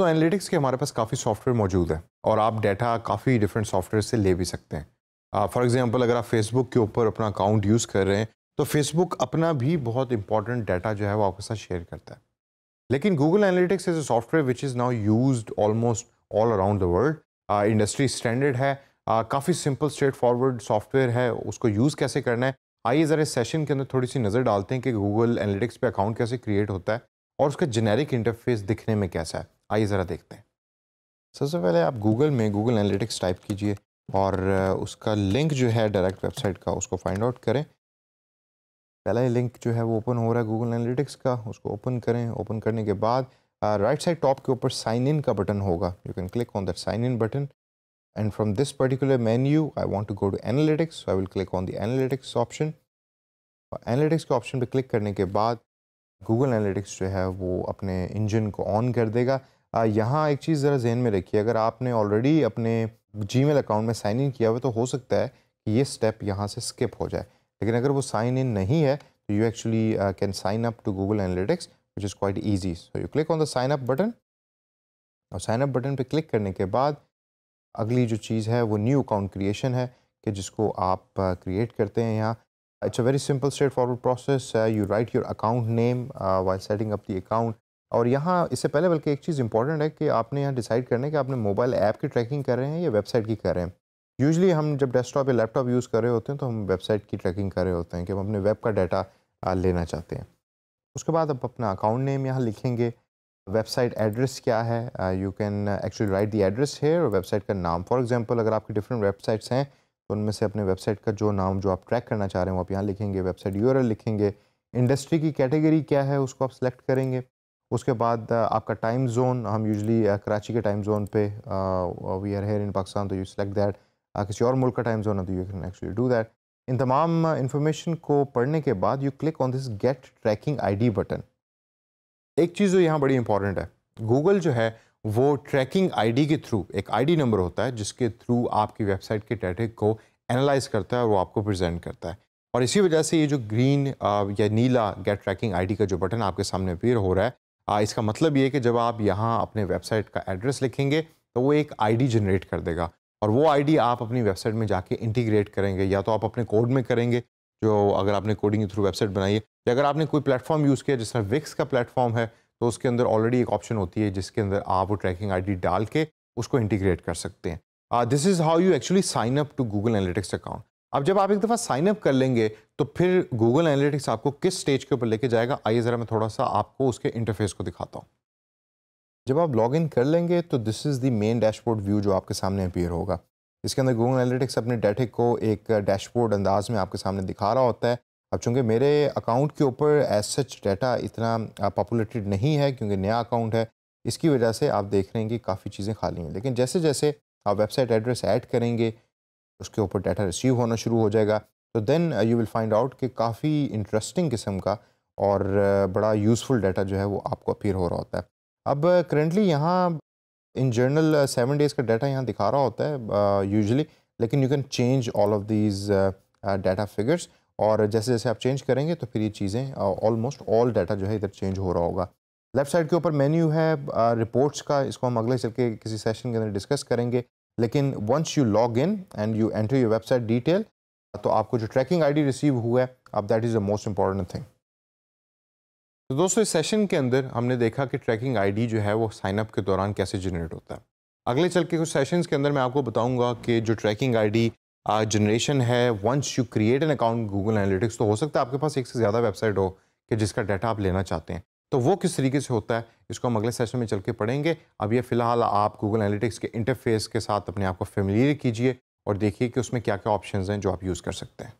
तो एनालिटिक्स के हमारे पास काफ़ी सॉफ्टवेयर मौजूद है और आप डाटा काफ़ी डिफरेंट सॉफ्टवेयर से ले भी सकते हैं फॉर एग्ज़ाम्पल अगर आप फेसबुक के ऊपर अपना अकाउंट यूज़ कर रहे हैं तो फेसबुक अपना भी बहुत इंपॉर्टेंट डाटा जो है वो आपके साथ शेयर करता है लेकिन Google analytics is a software which is now use almost all around the world industry standard है uh, काफ़ी सिंपल स्ट्रेट फॉरवर्ड सॉफ्टवेयर है उसको यूज़ कैसे करना है आइए ज़रा इस सेशन के अंदर थोड़ी सी नज़र डालते हैं कि गूगल एनालिटिक्स पे अकाउंट कैसे क्रिएट होता है और उसका जेनेरिक इंटरफेस दिखने में कैसा है आइए ज़रा देखते हैं सबसे पहले आप गूगल में गूगल एनालिटिक्स टाइप कीजिए और उसका लिंक जो है डायरेक्ट वेबसाइट का उसको फाइंड आउट करें पहला ही लिंक जो है वो ओपन हो रहा है गूगल एनालिटिक्स का उसको ओपन करें ओपन करने के बाद राइट साइड टॉप के ऊपर साइन इन का बटन होगा you can click on that sign in button and from this particular menu I want to go to analytics I will click on the analytics option analytics और के option पे click करने के बाद Google analytics जो है वो अपने इंजन को ऑन कर देगा यहाँ एक चीज़ ज़रा जहन में रखिए अगर आपने ऑलरेडी अपने जी अकाउंट में साइन इन किया हुआ तो हो सकता है कि ये स्टेप यहाँ से स्किप हो जाए लेकिन अगर वो साइन इन नहीं है तो you actually can sign up to Google analytics which is quite easy so you click on the sign up button और साइन अप बटन पर क्लिक करने के बाद अगली जो चीज़ है वो न्यू अकाउंट क्रिएशन है कि जिसको आप क्रिएट करते हैं यहाँ it's a very simple straightforward process you write your account name why setting up the account और यहाँ इससे पहले बल्कि एक चीज़ इंपॉर्टेंट है कि आपने यहाँ डिसाइड करना है कि आपने मोबाइल ऐप की ट्रैकिंग कर रहे हैं या वेबसाइट की कर रहे हैं यूजली हम जब डेस्कटॉप या लैपटॉप यूज़ कर रहे होते हैं तो हम वेबसाइट की ट्रैकिंग कर रहे होते हैं कि हम अपने वेब का डाटा लेना चाहते हैं उसके बाद आप अपना अकाउंट नेम यहाँ लिखेंगे वेबसाइट एड्रेस क्या है you can actually write the address है और वेबसाइट का नाम फॉर एग्ज़ाम्पल अगर आपकी डिफरेंट वेबसाइट्स हैं तो उनमें से अपने वेबसाइट का जो नाम जो आप ट्रैक करना चाह रहे हो आप यहाँ लिखेंगे वेबसाइट यू लिखेंगे इंडस्ट्री की कैटेगरी क्या है उसको आप सेलेक्ट करेंगे उसके बाद uh, आपका टाइम जोन हम यूजली uh, कराची के टाइम जोन पे we are here in Pakistan तो यू सेलेक्ट दैट किसी और मुल्क का टाइम जोन है तो you can actually do that in तमाम इन्फॉर्मेशन uh, को पढ़ने के बाद you click on this get tracking ID button एक चीज़ जो यहाँ बड़ी इंपॉर्टेंट है गूगल जो है वो ट्रैकिंग आईडी के थ्रू एक आईडी नंबर होता है जिसके थ्रू आपकी वेबसाइट के ट्रैफिक को एनालाइज करता है और वो आपको प्रेजेंट करता है और इसी वजह से ये जो ग्रीन या नीला गेट ट्रैकिंग आईडी का जो बटन आपके सामने अपीयर हो रहा है इसका मतलब ये कि जब आप यहाँ अपने वेबसाइट का एड्रेस लिखेंगे तो वो एक आईडी जनरेट कर देगा और वो आईडी आप अपनी वेबसाइट में जाके इंटीग्रेट करेंगे या तो आप अपने कोड में करेंगे जो अगर आपने कोडिंग के थ्रू वेबसाइट बनाई है या अगर आपने कोई प्लेटफॉर्म यूज़ किया जिसमें विक्स का प्लेटफॉर्म है तो उसके अंदर ऑलरेडी एक ऑप्शन होती है जिसके अंदर आप वो ट्रैकिंग आईडी डाल के उसको इंटीग्रेट कर सकते हैं this is how you actually sign up to Google analytics account अब जब आप एक दफ़ा साइन अप कर लेंगे तो फिर गूगल एनालिटिक्स आपको किस स्टेज के ऊपर लेके जाएगा आइए ज़रा मैं थोड़ा सा आपको उसके इंटरफेस को दिखाता हूँ जब आप लॉग इन कर लेंगे तो this is the main dashboard view जो आपके सामने अपीयर होगा इसके अंदर गूगल एनालिटिक्स अपने डेटे को एक डैशबोर्ड अंदाज में आपके सामने दिखा रहा होता है अब चूंकि मेरे अकाउंट के ऊपर एज सच डाटा इतना पॉपुलेटेड नहीं है क्योंकि नया अकाउंट है इसकी वजह से आप देख रहे हैं कि काफ़ी चीज़ें खाली हैं लेकिन जैसे जैसे आप वेबसाइट एड्रेस ऐड करेंगे उसके ऊपर डाटा रिसीव होना शुरू हो जाएगा तो then you will find out कि काफ़ी इंटरेस्टिंग किस्म का और uh, बड़ा यूज़फुल डाटा जो है वो आपको अपीयर हो रहा होता है अब करेंटली uh, यहाँ इन जर्नल सेवन डेज़ का डाटा यहाँ दिखा रहा होता है यूजली uh, लेकिन you can change all of these data figures और जैसे जैसे आप चेंज करेंगे तो फिर ये चीज़ें ऑलमोस्ट ऑल डाटा जो है इधर चेंज हो रहा होगा लेफ्ट साइड के ऊपर मेन्यू है रिपोर्ट्स का इसको हम अगले चल के किसी सेशन के अंदर डिस्कस करेंगे लेकिन once you log in and you enter your website detail तो आपको जो ट्रैकिंग आईडी रिसीव हुआ है अब that is the most important thing तो दोस्तों इस सेशन के अंदर हमने देखा कि ट्रैकिंग आईडी जो है वो साइनअप के दौरान कैसे जनरेट होता है अगले चल के कुछ सेशंस के अंदर मैं आपको बताऊंगा कि जो ट्रैकिंग आईडी जनरेशन है once you create an account Google analytics तो हो सकता है आपके पास एक से ज़्यादा वेबसाइट हो कि जिसका डाटा आप लेना चाहते हैं तो वो किस तरीके से होता है इसको हम अगले सेशन में चल के पढ़ेंगे अब ये फ़िलहाल आप गूगल एनालिटिक्स के इंटरफेस के साथ अपने आप को फेमिलियर कीजिए और देखिए कि उसमें क्या क्या ऑप्शंस हैं जो आप यूज़ कर सकते हैं